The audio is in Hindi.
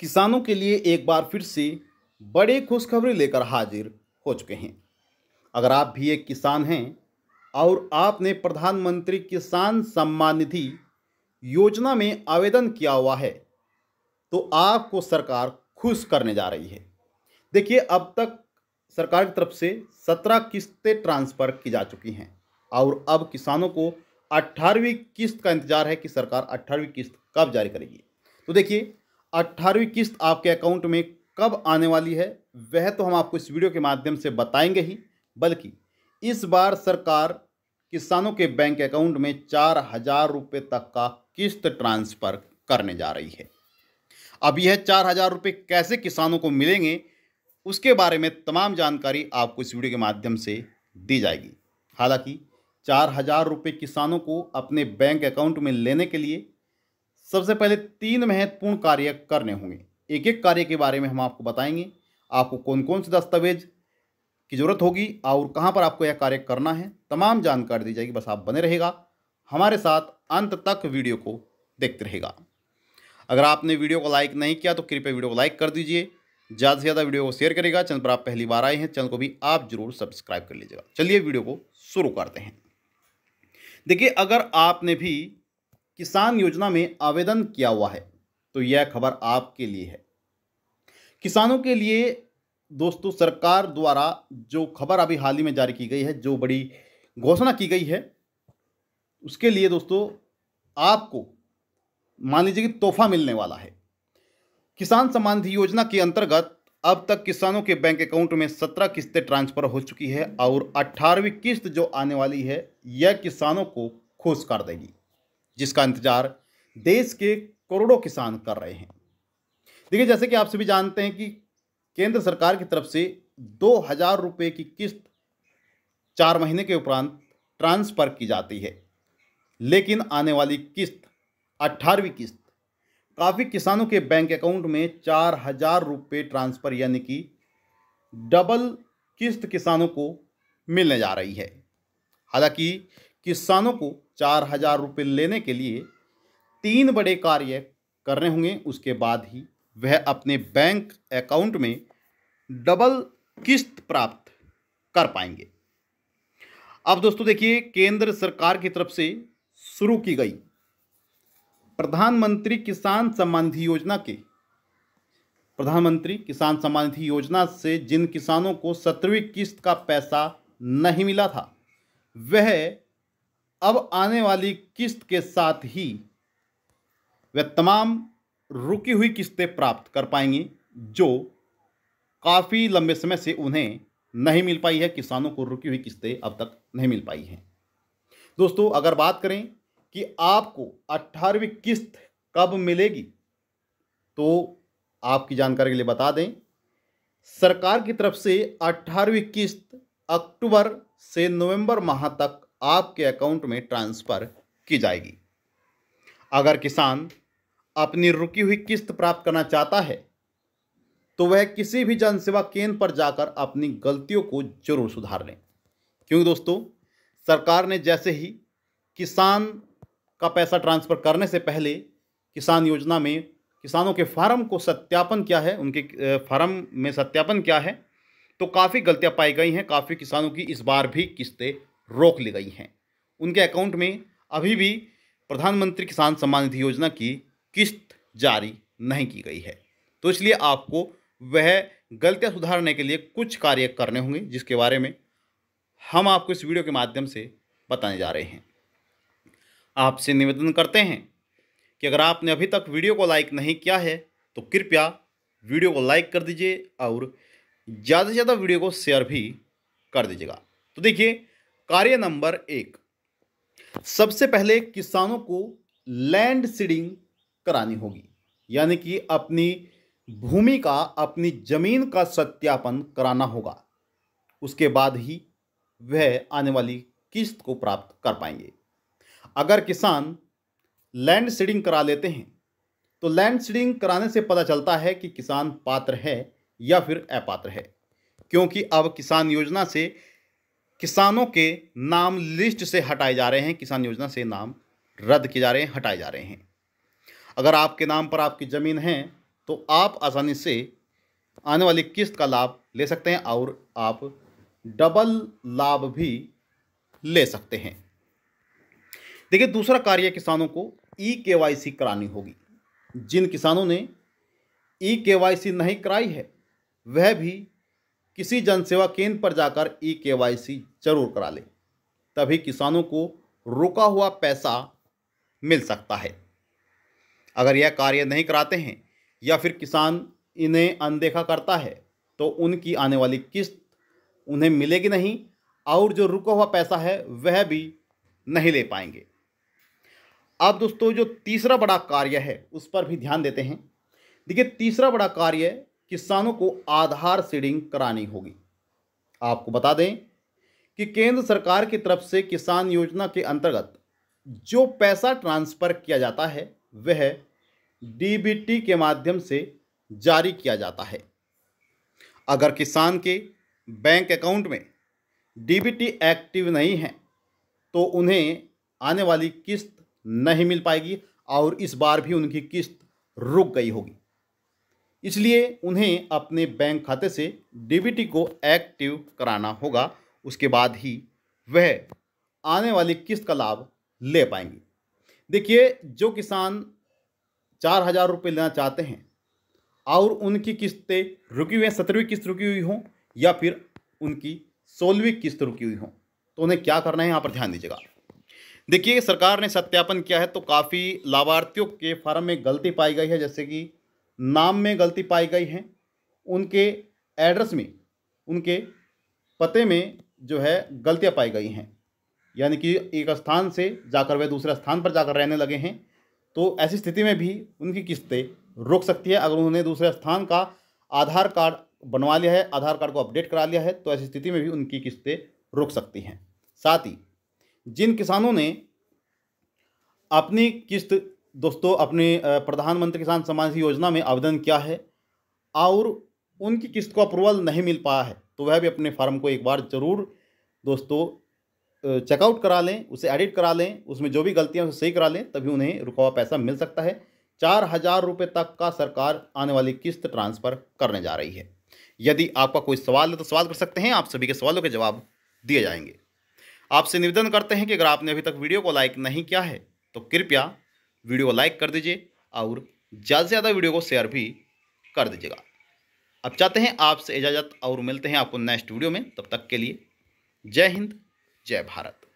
किसानों के लिए एक बार फिर से बड़े खुशखबरी लेकर हाजिर हो चुके हैं अगर आप भी एक किसान हैं और आपने प्रधानमंत्री किसान सम्मान निधि योजना में आवेदन किया हुआ है तो आपको सरकार खुश करने जा रही है देखिए अब तक सरकार की तरफ से सत्रह किस्तें ट्रांसफ़र की जा चुकी हैं और अब किसानों को अट्ठारहवीं किस्त का इंतजार है कि सरकार अट्ठारहवीं किस्त कब जारी करेगी तो देखिए अट्ठारहवीं किस्त आपके अकाउंट में कब आने वाली है वह तो हम आपको इस वीडियो के माध्यम से बताएंगे ही बल्कि इस बार सरकार किसानों के बैंक अकाउंट में चार हजार रुपये तक का किस्त ट्रांसफ़र करने जा रही है अब यह चार हजार रुपये कैसे किसानों को मिलेंगे उसके बारे में तमाम जानकारी आपको इस वीडियो के माध्यम से दी जाएगी हालांकि चार हजार रुपये किसानों को अपने बैंक अकाउंट में लेने के लिए सबसे पहले तीन महत्वपूर्ण कार्य करने होंगे एक एक कार्य के बारे में हम आपको बताएंगे आपको कौन कौन से दस्तावेज की ज़रूरत होगी और कहाँ पर आपको यह कार्य करना है तमाम जानकारी दी जाएगी बस आप बने रहेगा हमारे साथ अंत तक वीडियो को देखते रहेगा अगर आपने वीडियो को लाइक नहीं किया तो कृपया वीडियो को लाइक कर दीजिए ज़्यादा से ज़्यादा वीडियो को शेयर करेगा चैनल पर आप पहली बार आए हैं चैनल को भी आप जरूर सब्सक्राइब कर लीजिएगा चलिए वीडियो को शुरू करते हैं देखिए अगर आपने भी किसान योजना में आवेदन किया हुआ है तो यह खबर आपके लिए है किसानों के लिए दोस्तों सरकार द्वारा जो खबर अभी हाल ही में जारी की गई है जो बड़ी घोषणा की गई है उसके लिए दोस्तों आपको मान लीजिए कि तोहफा मिलने वाला है किसान सम्मान निधि योजना के अंतर्गत अब तक किसानों के बैंक अकाउंट में सत्रह किस्तें ट्रांसफर हो चुकी है और अट्ठारहवीं किस्त जो आने वाली है यह किसानों को खुश कर देगी जिसका इंतज़ार देश के करोड़ों किसान कर रहे हैं देखिए जैसे कि आप सभी जानते हैं कि केंद्र सरकार की तरफ से दो हज़ार रुपये की किस्त चार महीने के उपरांत ट्रांसफ़र की जाती है लेकिन आने वाली किस्त अट्ठारहवीं किस्त काफ़ी किसानों के बैंक अकाउंट में चार हज़ार रुपये ट्रांसफ़र यानी कि डबल किस्त किसानों को मिलने जा रही है हालांकि किसानों को चार हजार रुपये लेने के लिए तीन बड़े कार्य करने होंगे उसके बाद ही वह अपने बैंक अकाउंट में डबल किस्त प्राप्त कर पाएंगे अब दोस्तों देखिए केंद्र सरकार की तरफ से शुरू की गई प्रधानमंत्री किसान सम्मान निधि योजना के प्रधानमंत्री किसान सम्मान निधि योजना से जिन किसानों को सत्रहवीं किस्त का पैसा नहीं मिला था वह अब आने वाली किस्त के साथ ही वे तमाम रुकी हुई किस्तें प्राप्त कर पाएंगी जो काफ़ी लंबे समय से उन्हें नहीं मिल पाई है किसानों को रुकी हुई किस्तें अब तक नहीं मिल पाई हैं दोस्तों अगर बात करें कि आपको अट्ठारहवीं किस्त कब मिलेगी तो आपकी जानकारी के लिए बता दें सरकार की तरफ से अट्ठारहवीं किस्त अक्टूबर से नवंबर माह तक आपके अकाउंट में ट्रांसफ़र की जाएगी अगर किसान अपनी रुकी हुई किस्त प्राप्त करना चाहता है तो वह किसी भी जनसेवा केंद्र पर जाकर अपनी गलतियों को जरूर सुधार लें क्योंकि दोस्तों सरकार ने जैसे ही किसान का पैसा ट्रांसफ़र करने से पहले किसान योजना में किसानों के फार्म को सत्यापन किया है उनके फार्म में सत्यापन किया है तो काफ़ी गलतियाँ पाई गई हैं काफ़ी किसानों की इस बार भी किस्तें रोक ली गई हैं उनके अकाउंट में अभी भी प्रधानमंत्री किसान सम्मान निधि योजना की किस्त जारी नहीं की गई है तो इसलिए आपको वह गलतियाँ सुधारने के लिए कुछ कार्य करने होंगे जिसके बारे में हम आपको इस वीडियो के माध्यम से बताने जा रहे हैं आपसे निवेदन करते हैं कि अगर आपने अभी तक वीडियो को लाइक नहीं किया है तो कृपया वीडियो को लाइक कर दीजिए और ज़्यादा से ज़्यादा वीडियो को शेयर भी कर दीजिएगा तो देखिए कार्य नंबर एक सबसे पहले किसानों को लैंड सीडिंग करानी होगी यानी कि अपनी भूमि का अपनी जमीन का सत्यापन कराना होगा उसके बाद ही वह आने वाली किस्त को प्राप्त कर पाएंगे अगर किसान लैंड सीडिंग करा लेते हैं तो लैंड सीडिंग कराने से पता चलता है कि किसान पात्र है या फिर अपात्र है क्योंकि अब किसान योजना से किसानों के नाम लिस्ट से हटाए जा रहे हैं किसान योजना से नाम रद्द किए जा रहे हैं हटाए जा रहे हैं अगर आपके नाम पर आपकी ज़मीन है तो आप आसानी से आने वाली किस्त का लाभ ले सकते हैं और आप डबल लाभ भी ले सकते हैं देखिए दूसरा कार्य किसानों को ई के वाई सी करानी होगी जिन किसानों ने ई के वाई सी नहीं कराई है वह भी किसी जनसेवा केंद्र पर जाकर ई के जरूर करा लें तभी किसानों को रुका हुआ पैसा मिल सकता है अगर यह कार्य नहीं कराते हैं या फिर किसान इन्हें अनदेखा करता है तो उनकी आने वाली किस्त उन्हें मिलेगी नहीं और जो रुका हुआ पैसा है वह भी नहीं ले पाएंगे अब दोस्तों जो तीसरा बड़ा कार्य है उस पर भी ध्यान देते हैं देखिए तीसरा बड़ा कार्य किसानों को आधार सीडिंग करानी होगी आपको बता दें कि केंद्र सरकार की तरफ से किसान योजना के अंतर्गत जो पैसा ट्रांसफ़र किया जाता है वह डीबीटी के माध्यम से जारी किया जाता है अगर किसान के बैंक अकाउंट में डीबीटी एक्टिव नहीं है तो उन्हें आने वाली किस्त नहीं मिल पाएगी और इस बार भी उनकी किस्त रुक गई होगी इसलिए उन्हें अपने बैंक खाते से डीबीटी को एक्टिव कराना होगा उसके बाद ही वह आने वाली किस्त का लाभ ले पाएंगे देखिए जो किसान चार हज़ार रुपये लेना चाहते हैं और उनकी किस्तें रुकी हुई हैं सत्रहवीं किस्त रुकी हुई हों या फिर उनकी सोलहवीं किस्त रुकी हुई हों तो उन्हें क्या करना है यहाँ पर ध्यान दीजिएगा देखिए सरकार ने सत्यापन किया है तो काफ़ी लाभार्थियों के फार्म में गलती पाई गई है जैसे कि नाम में गलती पाई गई है उनके एड्रेस में उनके पते में जो है गलतियाँ पाई गई हैं यानी कि एक स्थान से जाकर वह दूसरे स्थान पर जाकर रहने लगे हैं तो ऐसी स्थिति में भी उनकी किस्तें रोक सकती है अगर उन्होंने दूसरे स्थान का आधार कार्ड बनवा लिया है आधार कार्ड को अपडेट करा लिया है तो ऐसी स्थिति में भी उनकी किस्तें रोक सकती हैं साथ ही जिन किसानों ने अपनी किस्त दोस्तों अपने प्रधानमंत्री किसान सम्मान योजना में आवेदन किया है और उनकी किस्त को अप्रूवल नहीं मिल पाया है तो वह भी अपने फार्म को एक बार ज़रूर दोस्तों चेकआउट करा लें उसे एडिट करा लें उसमें जो भी गलतियां उसे सही करा लें तभी उन्हें रुका हुआ पैसा मिल सकता है चार हज़ार रुपये तक का सरकार आने वाली किस्त ट्रांसफ़र करने जा रही है यदि आपका कोई सवाल है तो सवाल कर सकते हैं आप सभी के सवालों के जवाब दिए जाएंगे आपसे निवेदन करते हैं कि अगर आपने अभी तक वीडियो को लाइक नहीं किया है तो कृपया वीडियो को लाइक कर दीजिए और ज़्यादा से ज़्यादा वीडियो को शेयर भी कर दीजिएगा अब चाहते हैं आपसे इजाज़त और मिलते हैं आपको नेक्स्ट वीडियो में तब तक के लिए जय हिंद जय भारत